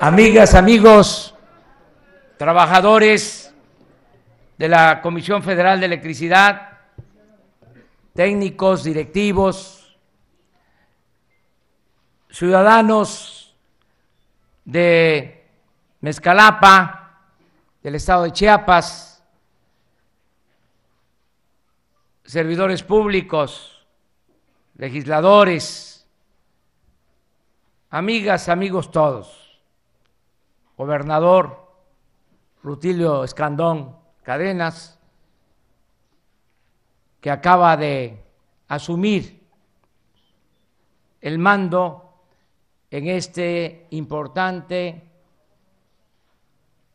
amigas, amigos, trabajadores de la Comisión Federal de Electricidad, técnicos, directivos, ciudadanos de Mezcalapa, del estado de Chiapas, servidores públicos, legisladores, amigas, amigos todos gobernador Rutilio Escandón Cadenas, que acaba de asumir el mando en este importante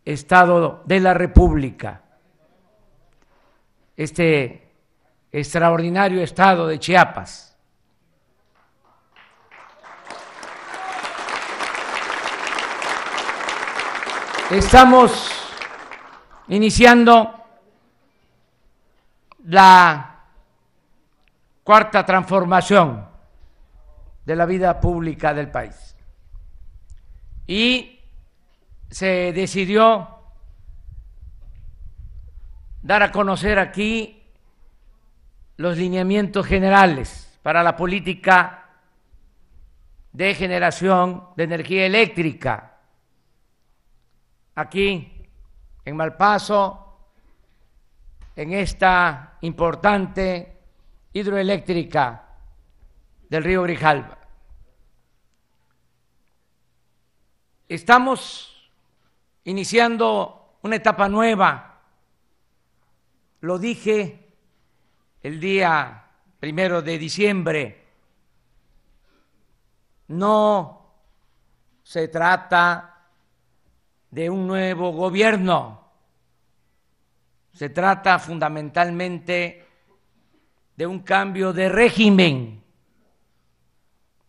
Estado de la República, este extraordinario Estado de Chiapas. Estamos iniciando la cuarta transformación de la vida pública del país. Y se decidió dar a conocer aquí los lineamientos generales para la política de generación de energía eléctrica aquí en Malpaso, en esta importante hidroeléctrica del río Grijalba, Estamos iniciando una etapa nueva. Lo dije el día primero de diciembre. No se trata de un nuevo gobierno. Se trata fundamentalmente de un cambio de régimen.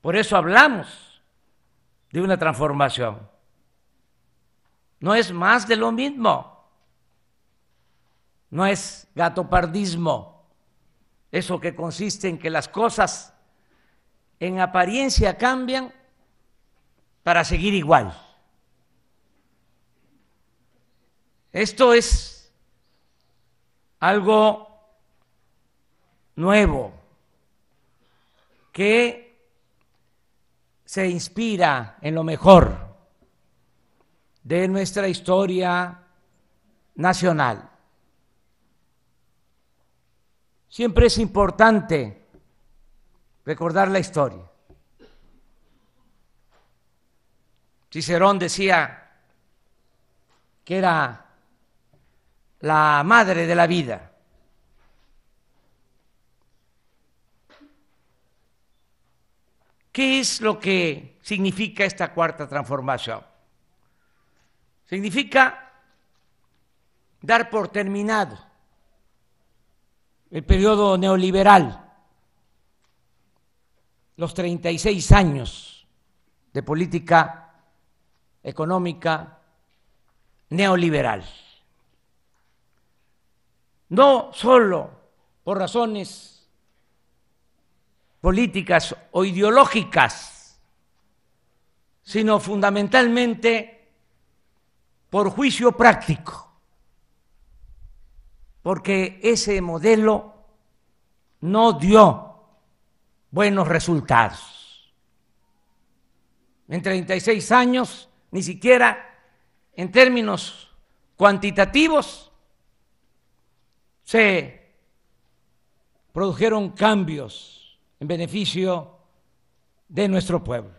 Por eso hablamos de una transformación. No es más de lo mismo. No es gatopardismo. Eso que consiste en que las cosas en apariencia cambian para seguir igual. Esto es algo nuevo que se inspira en lo mejor de nuestra historia nacional. Siempre es importante recordar la historia. Cicerón decía que era la madre de la vida. ¿Qué es lo que significa esta cuarta transformación? Significa dar por terminado el periodo neoliberal, los 36 años de política económica neoliberal no solo por razones políticas o ideológicas, sino fundamentalmente por juicio práctico, porque ese modelo no dio buenos resultados. En 36 años, ni siquiera en términos cuantitativos, se produjeron cambios en beneficio de nuestro pueblo.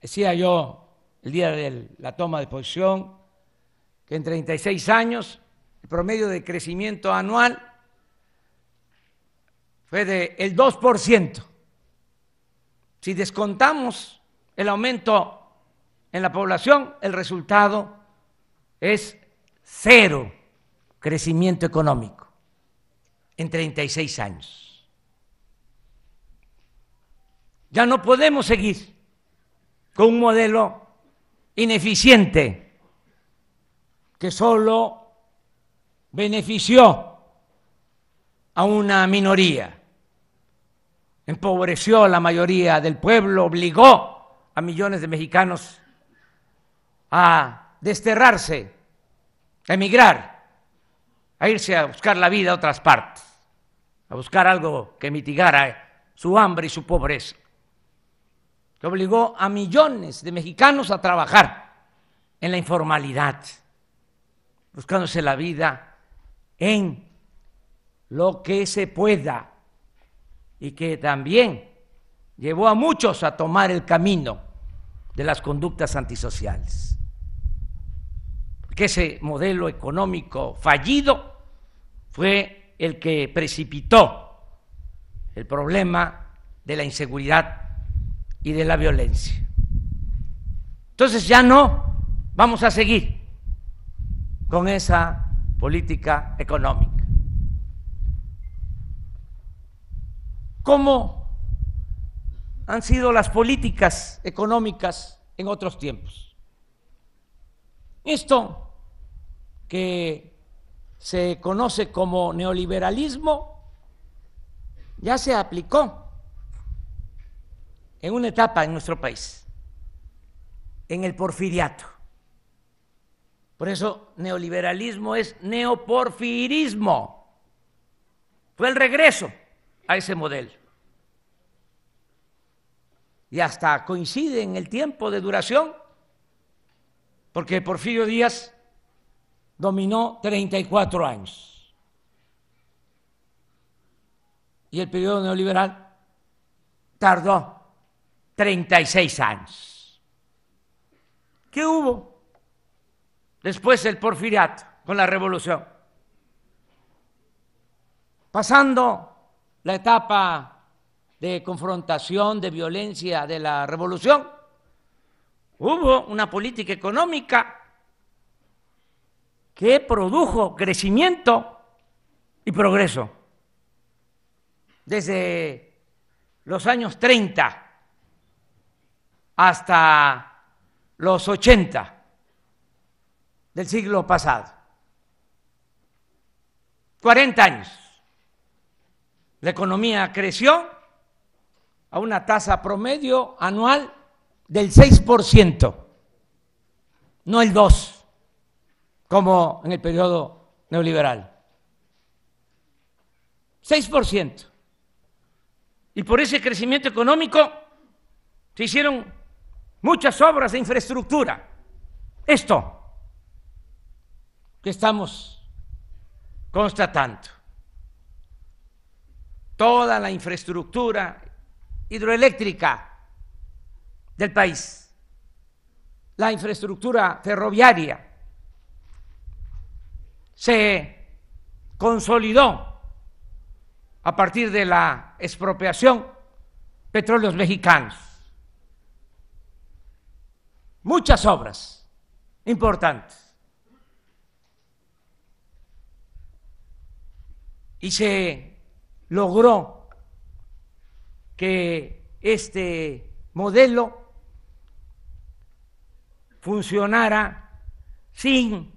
Decía yo el día de la toma de posición que en 36 años el promedio de crecimiento anual fue del por 2%. Si descontamos el aumento en la población, el resultado es cero crecimiento económico en 36 años. Ya no podemos seguir con un modelo ineficiente que solo benefició a una minoría, empobreció a la mayoría del pueblo, obligó a millones de mexicanos a desterrarse a emigrar, a irse a buscar la vida a otras partes, a buscar algo que mitigara su hambre y su pobreza. Que obligó a millones de mexicanos a trabajar en la informalidad, buscándose la vida en lo que se pueda y que también llevó a muchos a tomar el camino de las conductas antisociales que ese modelo económico fallido fue el que precipitó el problema de la inseguridad y de la violencia. Entonces ya no vamos a seguir con esa política económica. ¿Cómo han sido las políticas económicas en otros tiempos? Esto que se conoce como neoliberalismo ya se aplicó en una etapa en nuestro país, en el porfiriato. Por eso neoliberalismo es neoporfirismo. Fue el regreso a ese modelo. Y hasta coincide en el tiempo de duración porque Porfirio Díaz dominó 34 años. Y el periodo neoliberal tardó 36 años. ¿Qué hubo después del porfiriato con la revolución? Pasando la etapa de confrontación, de violencia de la revolución, Hubo una política económica que produjo crecimiento y progreso desde los años 30 hasta los 80 del siglo pasado. 40 años. La economía creció a una tasa promedio anual del 6%, no el 2%, como en el periodo neoliberal. 6%. Y por ese crecimiento económico se hicieron muchas obras de infraestructura. Esto que estamos constatando. Toda la infraestructura hidroeléctrica del país, la infraestructura ferroviaria se consolidó a partir de la expropiación petróleos mexicanos. Muchas obras importantes. Y se logró que este modelo funcionara sin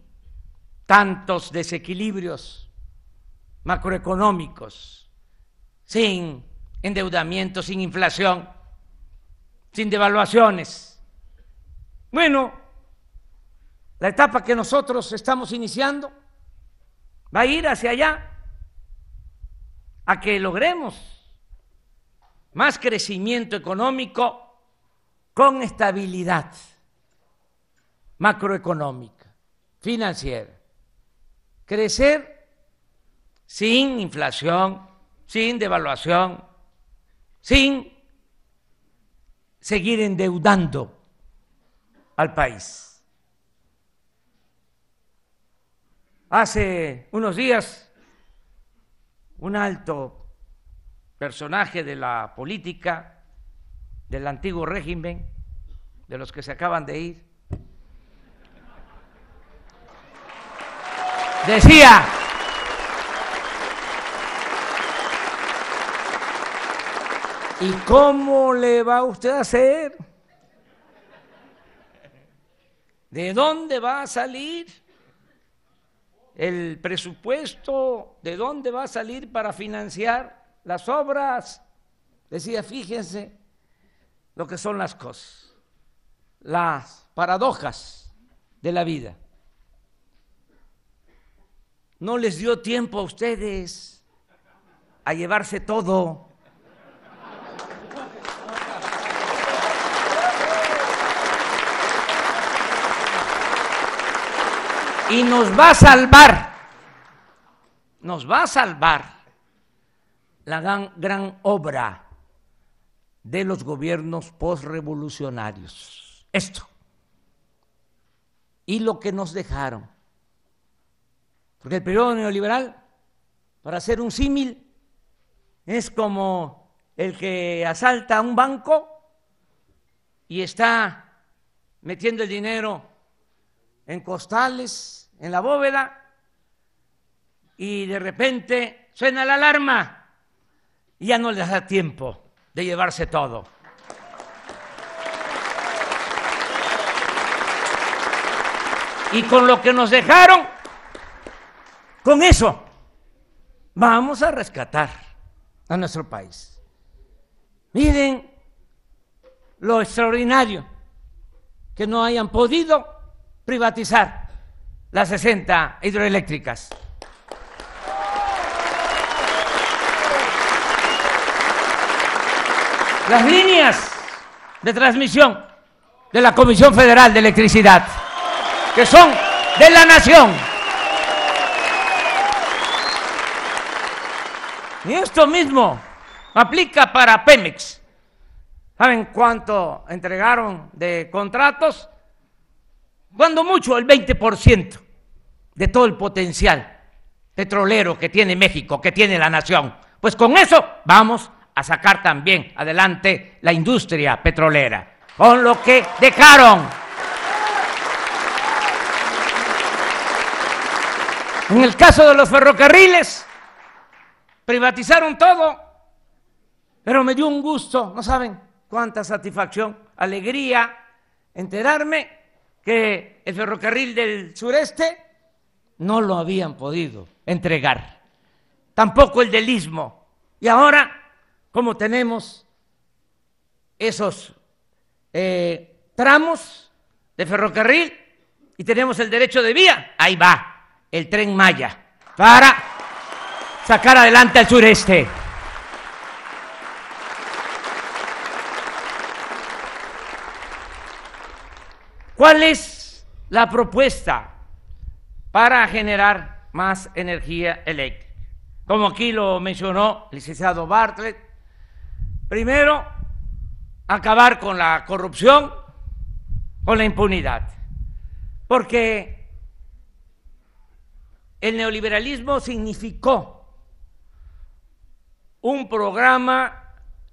tantos desequilibrios macroeconómicos, sin endeudamiento, sin inflación, sin devaluaciones. Bueno, la etapa que nosotros estamos iniciando va a ir hacia allá, a que logremos más crecimiento económico con estabilidad macroeconómica, financiera. Crecer sin inflación, sin devaluación, sin seguir endeudando al país. Hace unos días, un alto personaje de la política, del antiguo régimen, de los que se acaban de ir, Decía, ¿y cómo le va usted a hacer? ¿De dónde va a salir el presupuesto? ¿De dónde va a salir para financiar las obras? Decía, fíjense lo que son las cosas, las paradojas de la vida. No les dio tiempo a ustedes a llevarse todo. Y nos va a salvar, nos va a salvar la gran, obra de los gobiernos postrevolucionarios. Esto. Y lo que nos dejaron. Porque el periodo neoliberal, para hacer un símil, es como el que asalta un banco y está metiendo el dinero en costales, en la bóveda, y de repente suena la alarma y ya no les da tiempo de llevarse todo. Y con lo que nos dejaron, con eso vamos a rescatar a nuestro país. Miren lo extraordinario que no hayan podido privatizar las 60 hidroeléctricas. Las líneas de transmisión de la Comisión Federal de Electricidad, que son de la nación. Y esto mismo aplica para Pemex. ¿Saben cuánto entregaron de contratos? Cuando mucho, el 20% de todo el potencial petrolero que tiene México, que tiene la nación. Pues con eso vamos a sacar también adelante la industria petrolera, con lo que dejaron. En el caso de los ferrocarriles, privatizaron todo, pero me dio un gusto, no saben cuánta satisfacción, alegría enterarme que el ferrocarril del sureste no lo habían podido entregar, tampoco el del istmo. Y ahora, como tenemos esos eh, tramos de ferrocarril y tenemos el derecho de vía, ahí va el tren Maya para sacar adelante al sureste. ¿Cuál es la propuesta para generar más energía eléctrica? Como aquí lo mencionó el licenciado Bartlett, primero, acabar con la corrupción, con la impunidad, porque el neoliberalismo significó un programa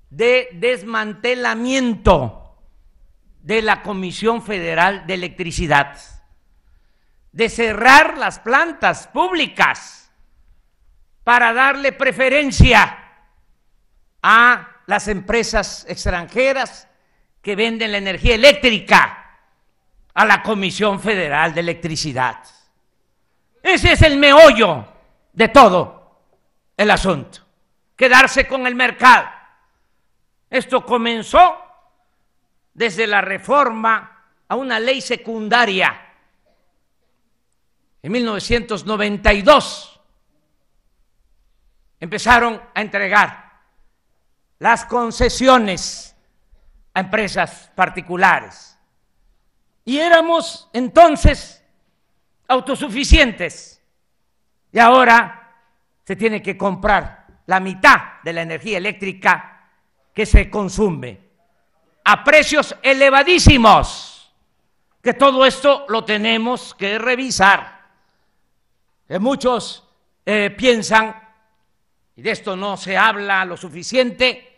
de desmantelamiento de la Comisión Federal de Electricidad, de cerrar las plantas públicas para darle preferencia a las empresas extranjeras que venden la energía eléctrica a la Comisión Federal de Electricidad. Ese es el meollo de todo el asunto quedarse con el mercado. Esto comenzó desde la reforma a una ley secundaria en 1992. Empezaron a entregar las concesiones a empresas particulares. Y éramos entonces autosuficientes. Y ahora se tiene que comprar la mitad de la energía eléctrica que se consume, a precios elevadísimos, que todo esto lo tenemos que revisar. muchos eh, piensan, y de esto no se habla lo suficiente,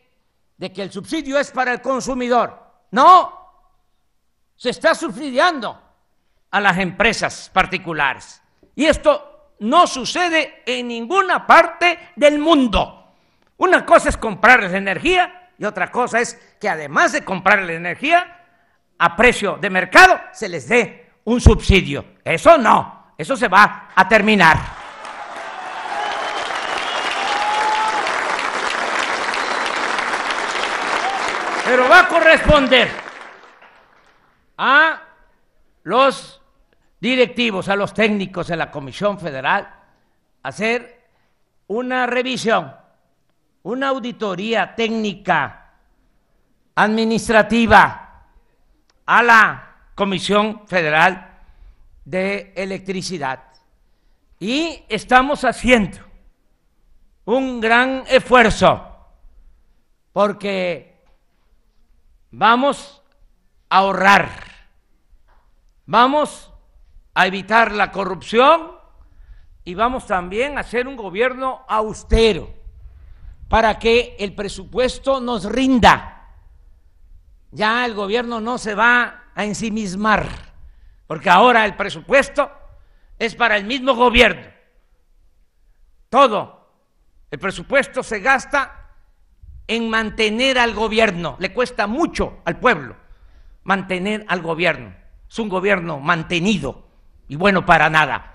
de que el subsidio es para el consumidor. No, se está subsidiando a las empresas particulares. Y esto no sucede en ninguna parte del mundo. Una cosa es comprarles energía y otra cosa es que además de comprarles energía a precio de mercado, se les dé un subsidio. Eso no, eso se va a terminar. Pero va a corresponder a los directivos, a los técnicos de la Comisión Federal, hacer una revisión, una auditoría técnica administrativa a la Comisión Federal de Electricidad. Y estamos haciendo un gran esfuerzo porque vamos a ahorrar, vamos a a evitar la corrupción y vamos también a hacer un gobierno austero para que el presupuesto nos rinda. Ya el gobierno no se va a ensimismar, porque ahora el presupuesto es para el mismo gobierno. Todo el presupuesto se gasta en mantener al gobierno. Le cuesta mucho al pueblo mantener al gobierno. Es un gobierno mantenido y bueno para nada.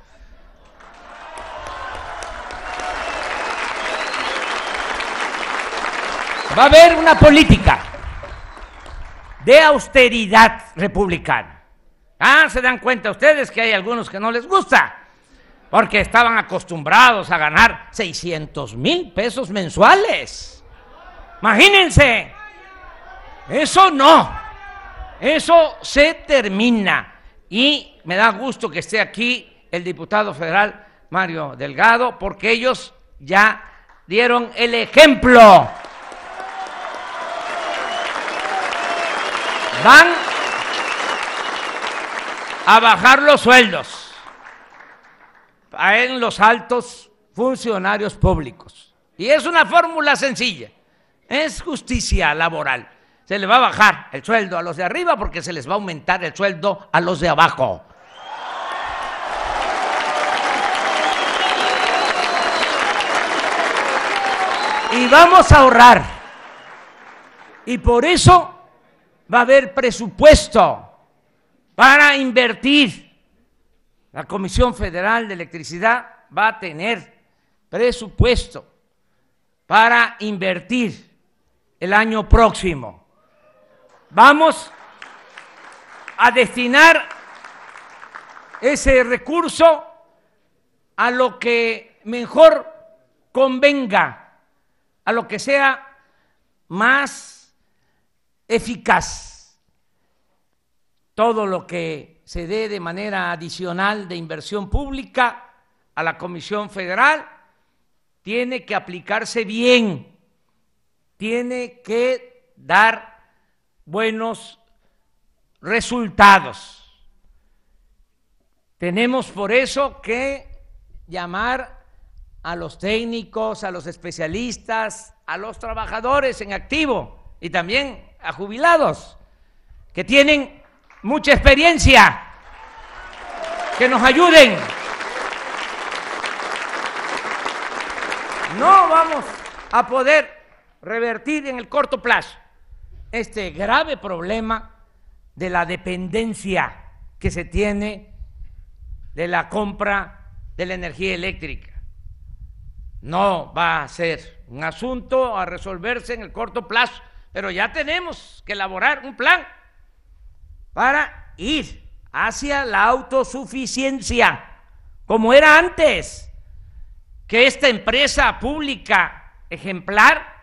Va a haber una política de austeridad republicana. Ah, se dan cuenta ustedes que hay algunos que no les gusta, porque estaban acostumbrados a ganar 600 mil pesos mensuales. Imagínense, eso no, eso se termina. Y me da gusto que esté aquí el diputado federal Mario Delgado, porque ellos ya dieron el ejemplo. Van a bajar los sueldos en los altos funcionarios públicos. Y es una fórmula sencilla, es justicia laboral se le va a bajar el sueldo a los de arriba porque se les va a aumentar el sueldo a los de abajo. Y vamos a ahorrar. Y por eso va a haber presupuesto para invertir. La Comisión Federal de Electricidad va a tener presupuesto para invertir el año próximo. Vamos a destinar ese recurso a lo que mejor convenga, a lo que sea más eficaz. Todo lo que se dé de manera adicional de inversión pública a la Comisión Federal tiene que aplicarse bien, tiene que dar buenos resultados. Tenemos por eso que llamar a los técnicos, a los especialistas, a los trabajadores en activo y también a jubilados que tienen mucha experiencia, que nos ayuden. No vamos a poder revertir en el corto plazo este grave problema de la dependencia que se tiene de la compra de la energía eléctrica. No va a ser un asunto a resolverse en el corto plazo, pero ya tenemos que elaborar un plan para ir hacia la autosuficiencia, como era antes, que esta empresa pública ejemplar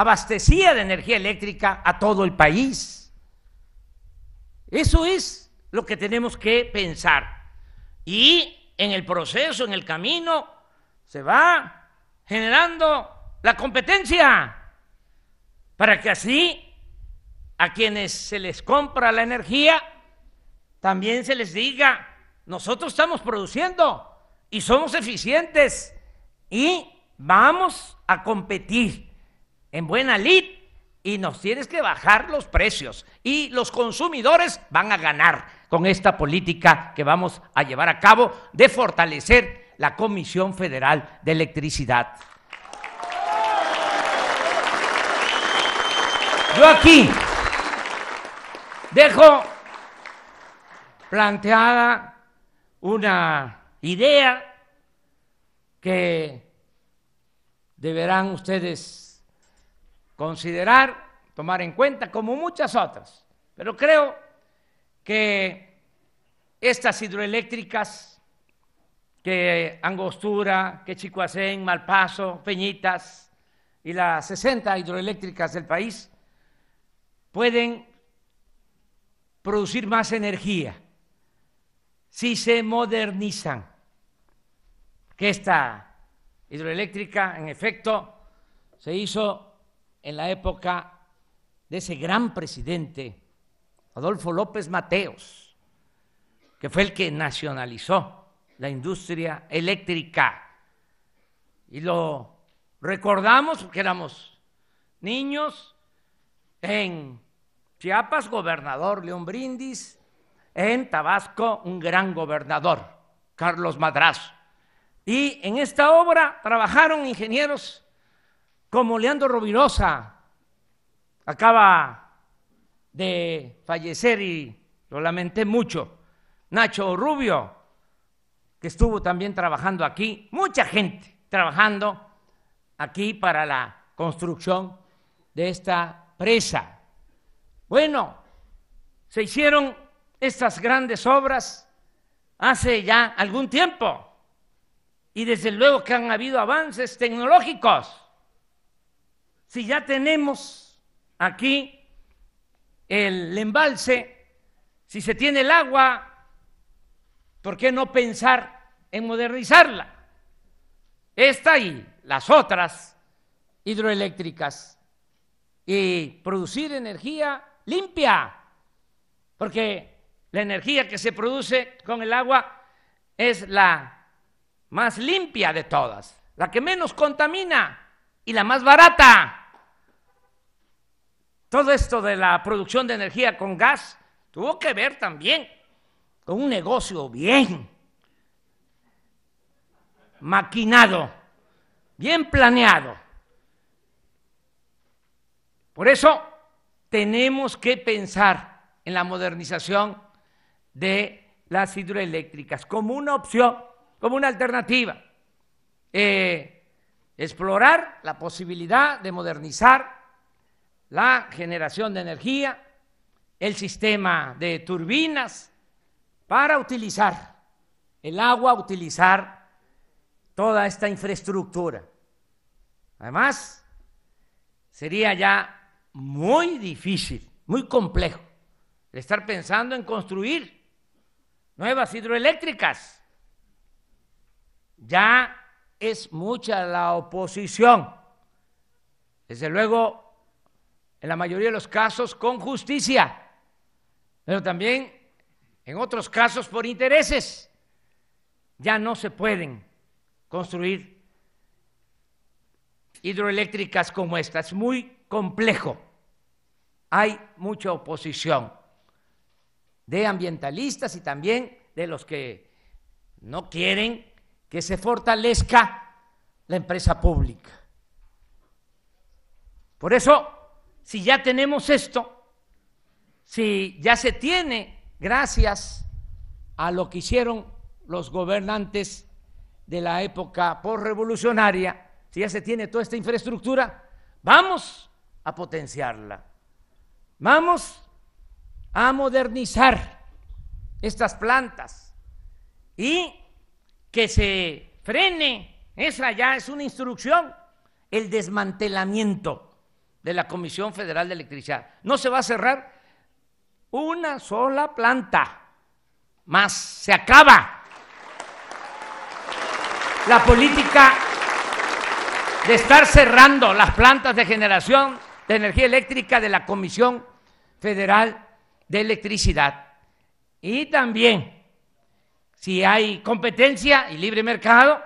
abastecía de energía eléctrica a todo el país. Eso es lo que tenemos que pensar. Y en el proceso, en el camino, se va generando la competencia para que así a quienes se les compra la energía también se les diga, nosotros estamos produciendo y somos eficientes y vamos a competir en buena lid y nos tienes que bajar los precios y los consumidores van a ganar con esta política que vamos a llevar a cabo de fortalecer la Comisión Federal de Electricidad. Yo aquí dejo planteada una idea que deberán ustedes considerar, tomar en cuenta, como muchas otras. Pero creo que estas hidroeléctricas, que Angostura, que Chicoacén, Malpaso, Peñitas y las 60 hidroeléctricas del país, pueden producir más energía si se modernizan. Que esta hidroeléctrica, en efecto, se hizo en la época de ese gran presidente, Adolfo López Mateos, que fue el que nacionalizó la industria eléctrica. Y lo recordamos porque éramos niños en Chiapas, gobernador León Brindis, en Tabasco, un gran gobernador, Carlos Madraz, Y en esta obra trabajaron ingenieros como Leandro Rovirosa, acaba de fallecer y lo lamenté mucho, Nacho Rubio, que estuvo también trabajando aquí, mucha gente trabajando aquí para la construcción de esta presa. Bueno, se hicieron estas grandes obras hace ya algún tiempo y desde luego que han habido avances tecnológicos si ya tenemos aquí el embalse, si se tiene el agua, ¿por qué no pensar en modernizarla? Esta y las otras hidroeléctricas y producir energía limpia, porque la energía que se produce con el agua es la más limpia de todas, la que menos contamina y la más barata. Todo esto de la producción de energía con gas tuvo que ver también con un negocio bien maquinado, bien planeado. Por eso tenemos que pensar en la modernización de las hidroeléctricas como una opción, como una alternativa. Eh, explorar la posibilidad de modernizar la generación de energía, el sistema de turbinas, para utilizar el agua, utilizar toda esta infraestructura. Además, sería ya muy difícil, muy complejo, estar pensando en construir nuevas hidroeléctricas. Ya es mucha la oposición. Desde luego, en la mayoría de los casos con justicia, pero también en otros casos por intereses. Ya no se pueden construir hidroeléctricas como esta. Es muy complejo. Hay mucha oposición de ambientalistas y también de los que no quieren que se fortalezca la empresa pública. Por eso si ya tenemos esto, si ya se tiene gracias a lo que hicieron los gobernantes de la época postrevolucionaria, si ya se tiene toda esta infraestructura, vamos a potenciarla. Vamos a modernizar estas plantas y que se frene, esa ya es una instrucción, el desmantelamiento de la Comisión Federal de Electricidad. No se va a cerrar una sola planta más. Se acaba la política de estar cerrando las plantas de generación de energía eléctrica de la Comisión Federal de Electricidad. Y también, si hay competencia y libre mercado,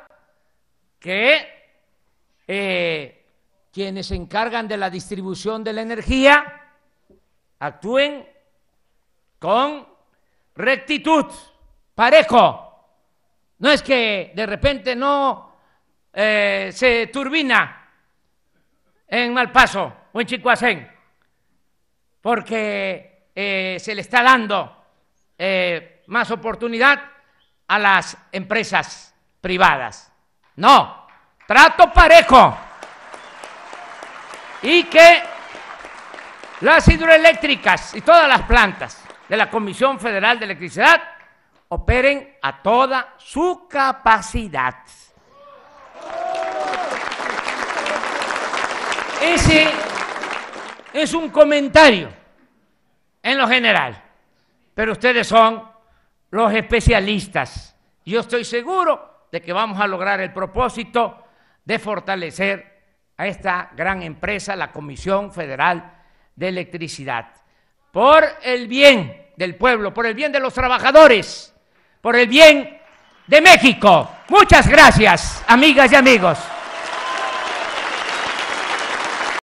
que eh, quienes se encargan de la distribución de la energía actúen con rectitud, parejo. No es que de repente no eh, se turbina en Malpaso o en Chicoasén, porque eh, se le está dando eh, más oportunidad a las empresas privadas. No, trato parejo y que las hidroeléctricas y todas las plantas de la Comisión Federal de Electricidad operen a toda su capacidad. Ese es un comentario en lo general, pero ustedes son los especialistas. Yo estoy seguro de que vamos a lograr el propósito de fortalecer a esta gran empresa, la Comisión Federal de Electricidad, por el bien del pueblo, por el bien de los trabajadores, por el bien de México. Muchas gracias, amigas y amigos.